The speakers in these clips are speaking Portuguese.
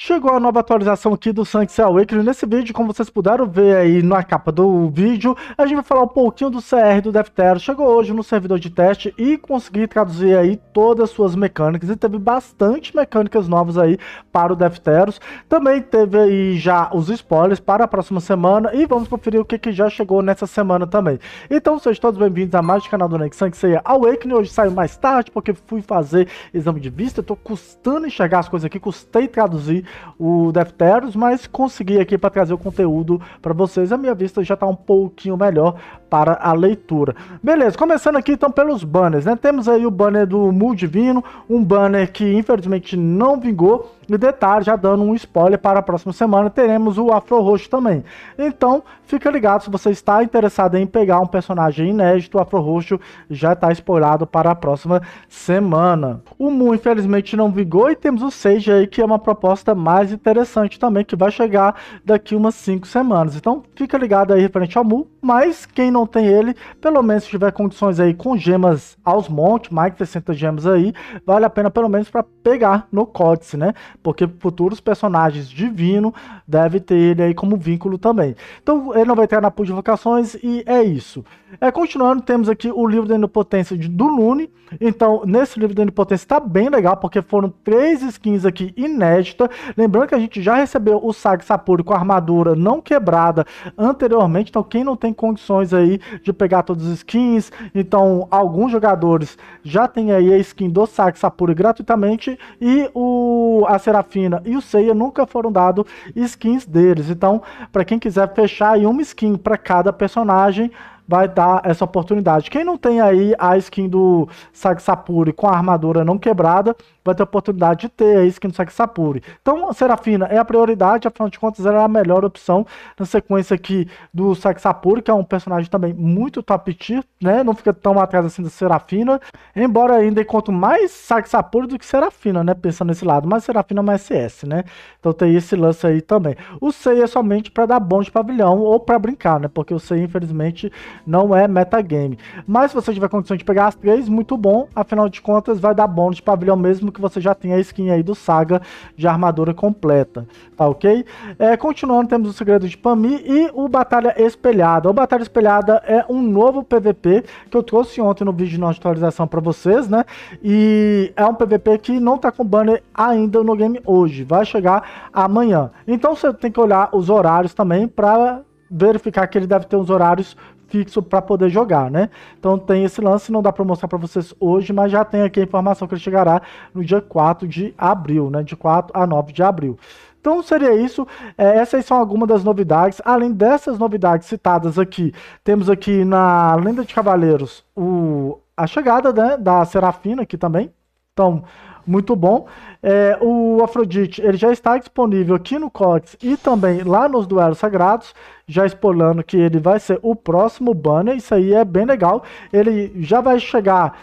Chegou a nova atualização aqui do Sanctus Awakening. Nesse vídeo, como vocês puderam ver aí na capa do vídeo, a gente vai falar um pouquinho do CR do Deftero. Chegou hoje no servidor de teste e consegui traduzir aí todas as suas mecânicas. E teve bastante mecânicas novas aí para o Defteros. Também teve aí já os spoilers para a próxima semana e vamos conferir o que, que já chegou nessa semana também. Então, sejam todos bem-vindos a mais um canal do Nex Sanctus Awakening. Hoje saiu mais tarde porque fui fazer exame de vista. Estou custando enxergar as coisas aqui, custei traduzir o Defteros, mas consegui aqui para trazer o conteúdo para vocês. A minha vista já está um pouquinho melhor para a leitura. Beleza, começando aqui então pelos banners, né? Temos aí o banner do Muldivino, um banner que infelizmente não vingou, e detalhe, já dando um spoiler para a próxima semana, teremos o Afro Roxo também. Então, fica ligado se você está interessado em pegar um personagem inédito, o Afro Roxo já está spoilado para a próxima semana. O Mu, infelizmente, não vigou e temos o Sage aí, que é uma proposta mais interessante também, que vai chegar daqui umas 5 semanas. Então, fica ligado aí referente ao Mu, mas quem não tem ele, pelo menos se tiver condições aí com gemas aos montes, mais de 60 gemas aí, vale a pena pelo menos para pegar no códice, né? porque futuros personagens divino deve ter ele aí como vínculo também. Então ele não vai entrar na pool de invocações e é isso. É, continuando, temos aqui o livro da Inipotência de Dunune. Então, nesse livro da Inipotência está bem legal, porque foram três skins aqui inéditas. Lembrando que a gente já recebeu o Sag Sapuri com a armadura não quebrada anteriormente. Então, quem não tem condições aí de pegar todas as skins, então alguns jogadores já tem aí a skin do Sag Sapuri gratuitamente e o a Serafina e o Seiya nunca foram dados skins deles. Então, para quem quiser fechar aí uma skin para cada personagem, vai dar essa oportunidade. Quem não tem aí a skin do Sagisapuri com a armadura não quebrada, vai ter a oportunidade de ter a skin do Sagisapuri. Então, Serafina é a prioridade, afinal de contas, ela é a melhor opção na sequência aqui do Sagisapuri, que é um personagem também muito top tier, né? Não fica tão atrás assim da Serafina, embora ainda encontre mais Sagisapuri do que Serafina, né? Pensando nesse lado, mas Serafina é mais SS, né? Então tem esse lance aí também. O Sei é somente para dar bom de pavilhão ou para brincar, né? Porque o Sei, infelizmente, não é metagame. Mas se você tiver condição de pegar as três, muito bom. Afinal de contas, vai dar bônus de pavilhão mesmo que você já tenha a skin aí do Saga de armadura completa, tá ok? É, continuando, temos o Segredo de Pami e o Batalha Espelhada. O Batalha Espelhada é um novo PVP que eu trouxe ontem no vídeo de nossa atualização para vocês, né? E é um PVP que não tá com banner ainda no game hoje, vai chegar amanhã. Então você tem que olhar os horários também para verificar que ele deve ter uns horários fixo para poder jogar, né? Então tem esse lance, não dá para mostrar para vocês hoje, mas já tem aqui a informação que ele chegará no dia 4 de abril, né? De 4 a 9 de abril. Então seria isso. É, essas são algumas das novidades. Além dessas novidades citadas aqui, temos aqui na Lenda de Cavaleiros o, a chegada né, da Serafina aqui também. Então, muito bom. É, o Afrodite ele já está disponível aqui no Cox e também lá nos Duelos Sagrados, já expolando que ele vai ser o próximo banner. Isso aí é bem legal. Ele já vai chegar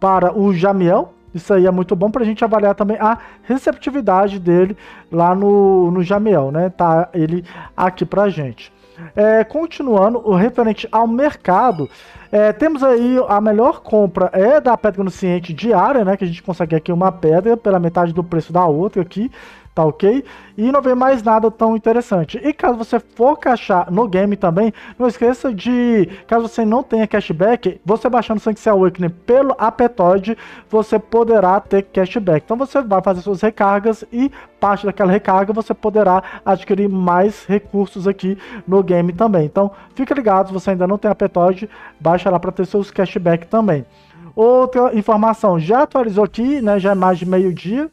para o Jamiel. Isso aí é muito bom para a gente avaliar também a receptividade dele lá no, no Jamiel, né? Tá ele aqui para a gente. É, continuando, o referente ao mercado, é, temos aí a melhor compra é da pedra no ciente diária, né? Que a gente consegue aqui uma pedra pela metade do preço da outra aqui tá ok? E não vê mais nada tão interessante. E caso você for caixar no game também, não esqueça de, caso você não tenha cashback, você baixando Sunset Awakening pelo Apetoid, você poderá ter cashback. Então você vai fazer suas recargas e parte daquela recarga você poderá adquirir mais recursos aqui no game também. Então fica ligado, se você ainda não tem Apetoid, baixa lá para ter seus cashback também. Outra informação, já atualizou aqui, né, já é mais de meio-dia,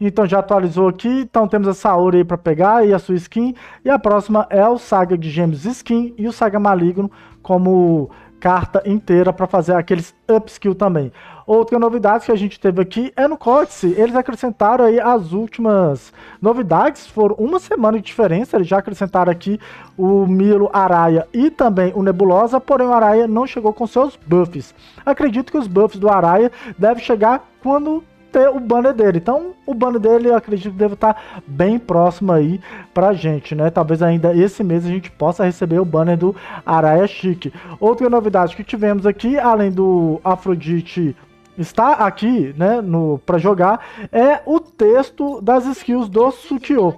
então já atualizou aqui. Então temos a Saori aí para pegar e a sua skin. E a próxima é o Saga de Gêmeos Skin e o Saga Maligno como carta inteira para fazer aqueles upskill também. Outra novidade que a gente teve aqui é no Códice. Eles acrescentaram aí as últimas novidades, foram uma semana de diferença. Eles já acrescentaram aqui o Milo Araia e também o Nebulosa, porém o Araia não chegou com seus buffs. Acredito que os buffs do Araia devem chegar quando ter o banner dele. Então, o banner dele eu acredito que deve estar bem próximo aí pra gente, né? Talvez ainda esse mês a gente possa receber o banner do Araya Chique. Outra novidade que tivemos aqui, além do Afrodite está aqui, né, no para jogar é o texto das skills do Sukio.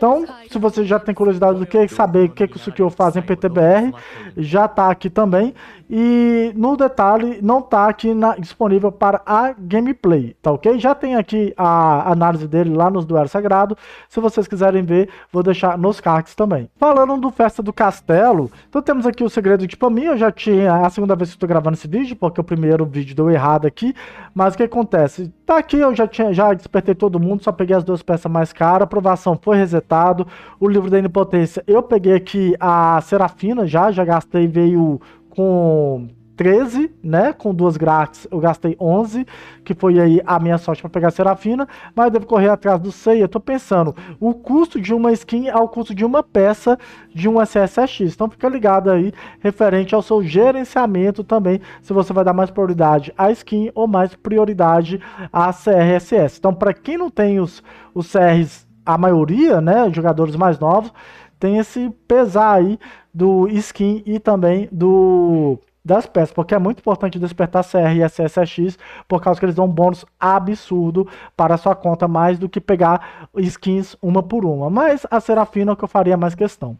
Então, se você já tem curiosidade do que é saber o que, é que o Sukio faz em PTBR, já está aqui também. E no detalhe, não está aqui na, disponível para a gameplay, tá ok? Já tem aqui a análise dele lá nos Duelo Sagrado. Se vocês quiserem ver, vou deixar nos cards também. Falando do Festa do Castelo, então temos aqui o Segredo de Pamir. Eu já tinha, a segunda vez que estou gravando esse vídeo, porque o primeiro vídeo deu errado aqui. Mas o que acontece? Tá aqui, eu já, tinha, já despertei todo mundo, só peguei as duas peças mais caras. Aprovação foi resetado. O livro da Inipotência, eu peguei aqui a Serafina já, já gastei, veio com 13, né? Com duas grátis, eu gastei 11, que foi aí a minha sorte para pegar a Serafina, mas eu devo correr atrás do Seiya. Tô pensando, o custo de uma skin ao é custo de uma peça de um SSX. Então fica ligado aí referente ao seu gerenciamento também, se você vai dar mais prioridade à skin ou mais prioridade à CRSS. Então para quem não tem os os CRs, a maioria, né, jogadores mais novos, tem esse pesar aí do skin e também do das peças, porque é muito importante despertar CR e SSX, por causa que eles dão um bônus absurdo para a sua conta, mais do que pegar skins uma por uma. Mas a Serafina é o que eu faria mais questão.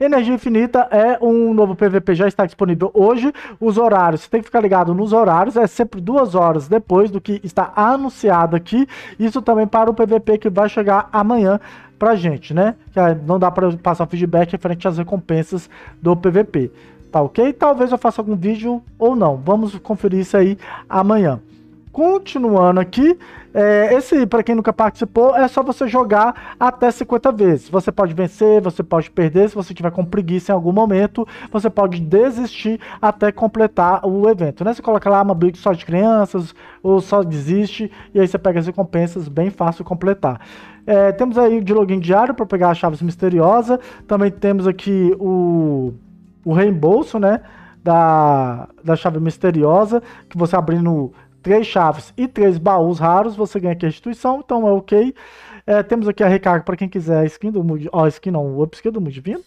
Energia Infinita é um novo PVP, já está disponível hoje. Os horários, você tem que ficar ligado nos horários, é sempre duas horas depois do que está anunciado aqui. Isso também para o PVP que vai chegar amanhã pra gente, né? Não dá para passar feedback referente às recompensas do PVP. Tá ok? Talvez eu faça algum vídeo ou não. Vamos conferir isso aí amanhã. Continuando aqui, é, esse, para quem nunca participou, é só você jogar até 50 vezes. Você pode vencer, você pode perder, se você tiver com preguiça em algum momento, você pode desistir até completar o evento. Né? Você coloca lá uma briga só de crianças, ou só desiste, e aí você pega as recompensas, bem fácil completar. É, temos aí de login diário para pegar a chaves misteriosa, também temos aqui o o reembolso, né? Da, da chave misteriosa, que você abrindo três chaves e três baús raros, você ganha aqui a restituição, então é ok. É, temos aqui a recarga para quem quiser a skin do Mood, ó, skin não, o upskill do Mood Divino.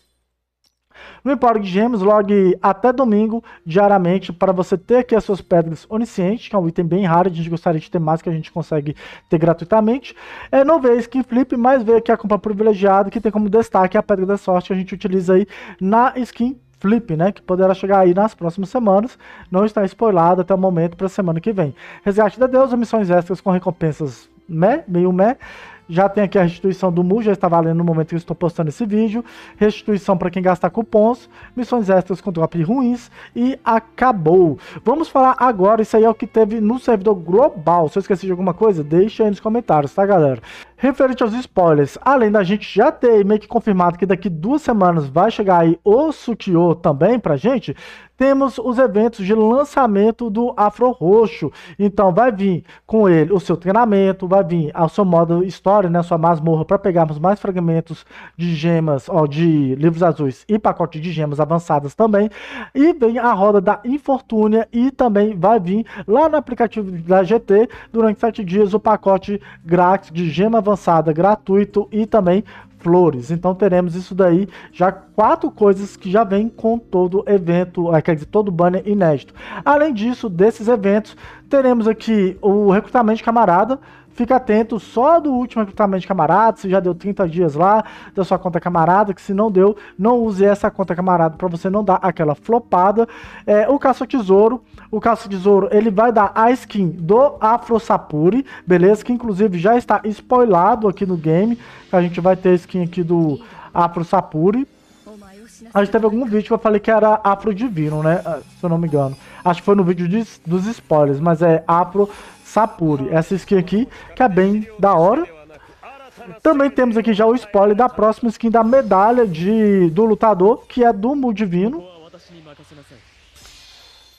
No Empório de Gêmeos, logue até domingo, diariamente, para você ter aqui as suas pedras oniscientes, que é um item bem raro, a gente gostaria de ter mais, que a gente consegue ter gratuitamente. É, não vê a skin flip, mas vê aqui a compra privilegiada, que tem como destaque a pedra da sorte, que a gente utiliza aí na skin Flip, né, que poderá chegar aí nas próximas semanas, não está spoilado até o momento para a semana que vem. Resgate da Deusa, missões extras com recompensas meio mé. já tem aqui a restituição do Mu, já está valendo no momento que eu estou postando esse vídeo. Restituição para quem gastar cupons, missões extras com drop ruins e acabou. Vamos falar agora, isso aí é o que teve no servidor global. Se eu esqueci de alguma coisa, deixa aí nos comentários, tá galera? Referente aos spoilers, além da gente já ter meio que confirmado que daqui duas semanas vai chegar aí o Sukio também pra gente, temos os eventos de lançamento do Afro Roxo. Então vai vir com ele o seu treinamento, vai vir ao seu modo história, né, sua masmorra para pegarmos mais fragmentos de gemas, ó, de livros azuis e pacote de gemas avançadas também. E vem a roda da Infortúnia e também vai vir lá no aplicativo da GT durante sete dias o pacote grátis de gema avançada gratuito e também flores. Então teremos isso daí, já quatro coisas que já vem com todo evento, eh, quer dizer, todo banner inédito. Além disso, desses eventos, teremos aqui o recrutamento de camarada, Fica atento só do último recrutamento de camarada, se já deu 30 dias lá da sua conta camarada, que se não deu, não use essa conta camarada para você não dar aquela flopada. É, o caça tesouro, o caça tesouro, ele vai dar a skin do Afro Sapuri, beleza? Que inclusive já está spoilado aqui no game, a gente vai ter a skin aqui do Afro Sapuri. A gente teve algum vídeo que eu falei que era Afro Divino, né? Ah, se eu não me engano. Acho que foi no vídeo de, dos spoilers, mas é Apro Sapuri. Essa skin aqui, que é bem da hora. Também temos aqui já o spoiler da próxima skin da medalha de, do lutador, que é do Mudivino.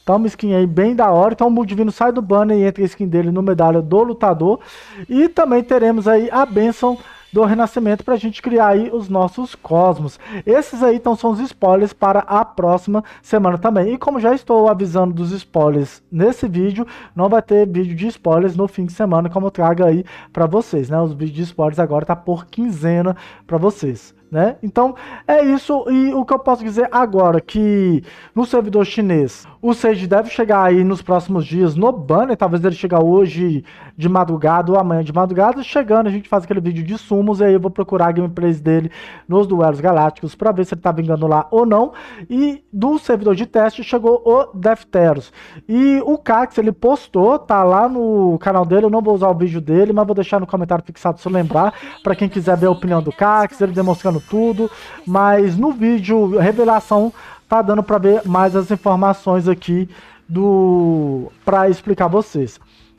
Tá uma skin aí bem da hora. Então o Mudivino sai do banner e entra a skin dele no medalha do lutador. E também teremos aí a benção do Renascimento para a gente criar aí os nossos cosmos. Esses aí então são os spoilers para a próxima semana também. E como já estou avisando dos spoilers nesse vídeo, não vai ter vídeo de spoilers no fim de semana, como eu trago aí para vocês, né? Os vídeos de spoilers agora tá por quinzena para vocês. Né? Então é isso e o que eu posso dizer agora que no servidor chinês o Sage deve chegar aí nos próximos dias no banner, talvez ele chegue hoje de madrugada ou amanhã de madrugada. Chegando, a gente faz aquele vídeo de sumos e aí eu vou procurar gameplays dele nos duelos galácticos para ver se ele tá vingando lá ou não. E do servidor de teste chegou o Defteros. E o Cax, ele postou, tá lá no canal dele, eu não vou usar o vídeo dele, mas vou deixar no comentário fixado se eu lembrar, para quem quiser ver a opinião do Cax, ele demonstrando tudo. Mas no vídeo, revelação, tá dando para ver mais as informações aqui do para explicar vocês.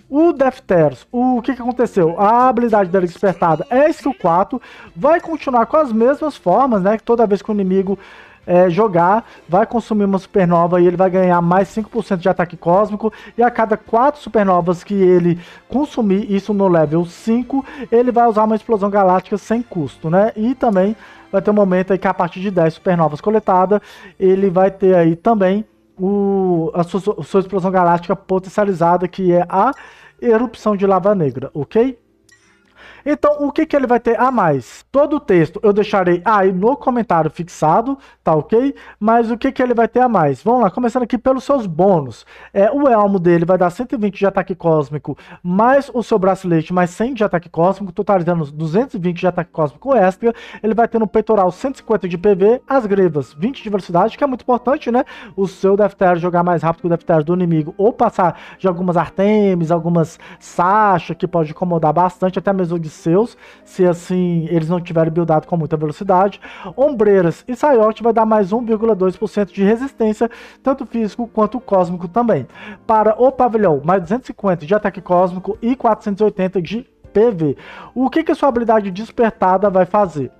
O Defteros, o que, que aconteceu? A habilidade dele despertada é skill 4, vai continuar com as mesmas formas, né? Toda vez que o inimigo é, jogar, vai consumir uma supernova e ele vai ganhar mais 5% de ataque cósmico. E a cada 4 supernovas que ele consumir, isso no level 5, ele vai usar uma explosão galáctica sem custo, né? E também vai ter um momento aí que a partir de 10 supernovas coletadas, ele vai ter aí também o, a sua, sua explosão galáctica potencializada, que é a erupção de lava negra, ok? Então, o que, que ele vai ter a mais? Todo o texto eu deixarei aí no comentário fixado, tá ok? Mas o que, que ele vai ter a mais? Vamos lá, começando aqui pelos seus bônus. É, o elmo dele vai dar 120 de ataque cósmico, mais o seu bracelete, mais 100 de ataque cósmico, totalizando 220 de ataque cósmico extra. Ele vai ter no peitoral 150 de PV, as grevas 20 de velocidade, que é muito importante, né? O seu Defter jogar mais rápido que o Defter do inimigo, ou passar de algumas Artemis, algumas Sasha, que pode incomodar bastante, até mesmo de seus, se assim eles não tiverem buildado com muita velocidade. Ombreiras e Saiote vai dar mais 1,2% de resistência, tanto físico quanto cósmico também. Para o pavilhão, mais 250 de ataque cósmico e 480 de PV. O que, que a sua habilidade despertada vai fazer?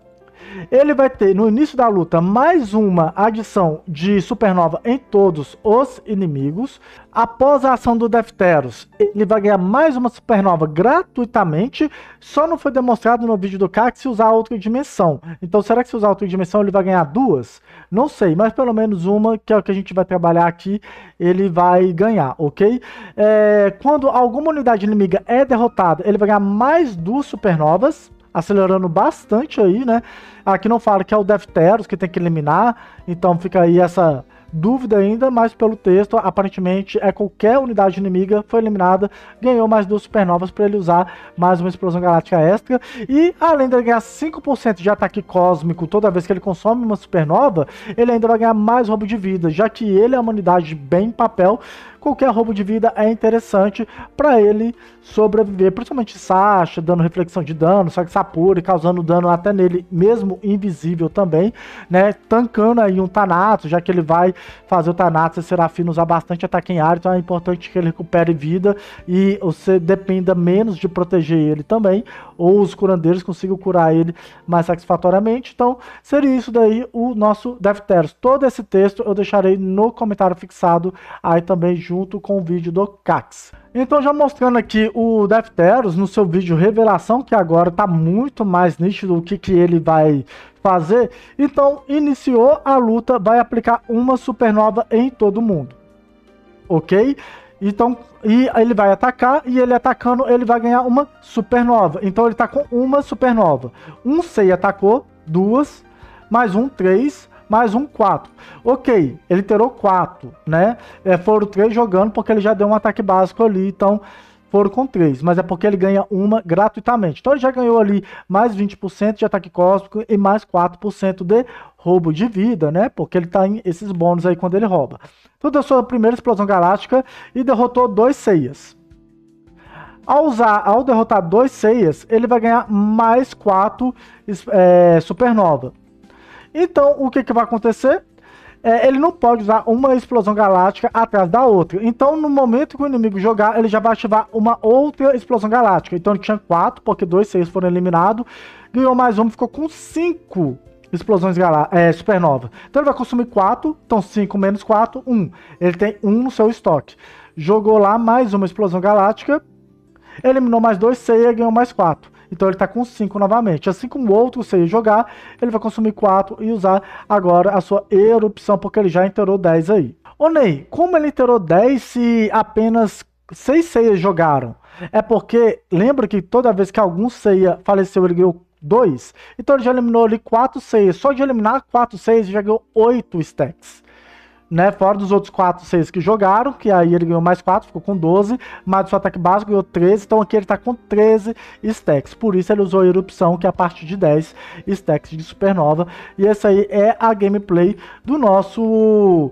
Ele vai ter no início da luta mais uma adição de supernova em todos os inimigos. Após a ação do Defteros, ele vai ganhar mais uma supernova gratuitamente. Só não foi demonstrado no vídeo do Kak se usar outra dimensão. Então, será que se usar outra dimensão ele vai ganhar duas? Não sei, mas pelo menos uma, que é o que a gente vai trabalhar aqui, ele vai ganhar, ok? É, quando alguma unidade inimiga é derrotada, ele vai ganhar mais duas supernovas acelerando bastante aí, né? Aqui não fala que é o Defteros que tem que eliminar, então fica aí essa dúvida ainda, mas pelo texto, aparentemente é qualquer unidade inimiga foi eliminada, ganhou mais duas supernovas para ele usar mais uma explosão galáctica extra. E além de ganhar 5% de ataque cósmico toda vez que ele consome uma supernova, ele ainda vai ganhar mais roubo de vida, já que ele é uma unidade bem papel qualquer roubo de vida é interessante para ele sobreviver. Principalmente Sasha, dando reflexão de dano, só que Sapuri causando dano até nele, mesmo invisível também, né? Tancando aí um Tanato, já que ele vai fazer o Tanato e Serafina usar bastante ataque em área, então é importante que ele recupere vida e você dependa menos de proteger ele também ou os curandeiros consigam curar ele mais satisfatoriamente. Então, seria isso daí o nosso Defteros. Todo esse texto eu deixarei no comentário fixado aí também junto com o vídeo do Cax. Então, já mostrando aqui o Defteros no seu vídeo revelação, que agora está muito mais nítido o que, que ele vai fazer. Então, iniciou a luta, vai aplicar uma supernova em todo mundo. Ok? Então, e ele vai atacar, e ele atacando, ele vai ganhar uma supernova. Então ele tá com uma supernova. Um Sei atacou, duas, mais um, três, mais um, quatro. Ok, ele terou quatro, né? É, foram três jogando, porque ele já deu um ataque básico ali, então foram com três, mas é porque ele ganha uma gratuitamente. Então ele já ganhou ali mais 20% de ataque cósmico e mais 4% de roubo de vida, né? Porque ele tá em esses bônus aí quando ele rouba. Então deu sua primeira explosão galáctica e derrotou dois ceias. Ao, usar, ao derrotar dois ceias, ele vai ganhar mais quatro é, supernova. Então, o que, que vai acontecer? é, ele não pode usar uma explosão galáctica atrás da outra. Então, no momento que o inimigo jogar, ele já vai ativar uma outra explosão galáctica. Então, ele tinha quatro, porque dois, seis foram eliminados. Ganhou mais um, ficou com cinco explosões galá é, supernova. Então, ele vai consumir quatro. Então, cinco menos quatro, um. Ele tem um no seu estoque. Jogou lá mais uma explosão galáctica. Eliminou mais dois, ceia, ganhou mais quatro. Então ele está com 5 novamente. Assim como o outro, se ele jogar, ele vai consumir 4 e usar agora a sua erupção, porque ele já enterou 10 aí. Ô Ney, como ele enterou 10 se apenas 6 ceias jogaram? É porque, lembra que toda vez que algum ceia faleceu, ele ganhou 2? Então ele já eliminou ali 4 ceias. Só de eliminar 4 ceias, ele já ganhou 8 stacks né? Fora dos outros 4, 6 que jogaram, que aí ele ganhou mais 4, ficou com 12, mas o seu ataque básico ganhou 13, então aqui ele tá com 13 stacks. Por isso ele usou a erupção, que é a partir de 10 stacks de supernova. E essa aí é a gameplay do nosso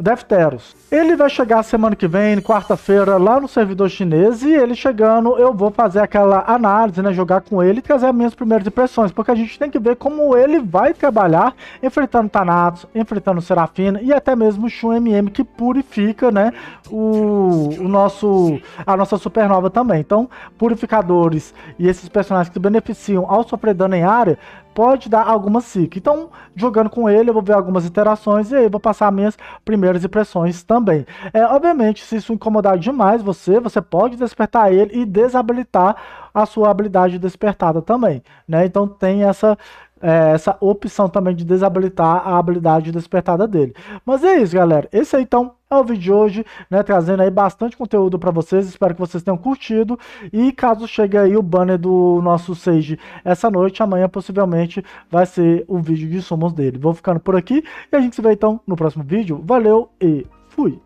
Defteros. Ele vai chegar semana que vem, quarta-feira, lá no servidor chinês, e ele chegando, eu vou fazer aquela análise, né, jogar com ele e trazer as minhas primeiras impressões, porque a gente tem que ver como ele vai trabalhar enfrentando Thanatos, enfrentando Serafina e até mesmo Shun MM, que purifica, né, o, o nosso, a nossa supernova também. Então, purificadores e esses personagens que beneficiam ao sofrer dano em área, pode dar alguma cica Então, jogando com ele, eu vou ver algumas interações e aí vou passar minhas primeiras impressões também. É, obviamente, se isso incomodar demais você, você pode despertar ele e desabilitar a sua habilidade despertada também, né? Então tem essa é, essa opção também de desabilitar a habilidade despertada dele. Mas é isso, galera. Esse aí, então, é o vídeo de hoje, né, trazendo aí bastante conteúdo para vocês, espero que vocês tenham curtido, e caso chegue aí o banner do nosso Sage essa noite, amanhã possivelmente vai ser o vídeo de summons dele. Vou ficando por aqui, e a gente se vê então no próximo vídeo, valeu e fui!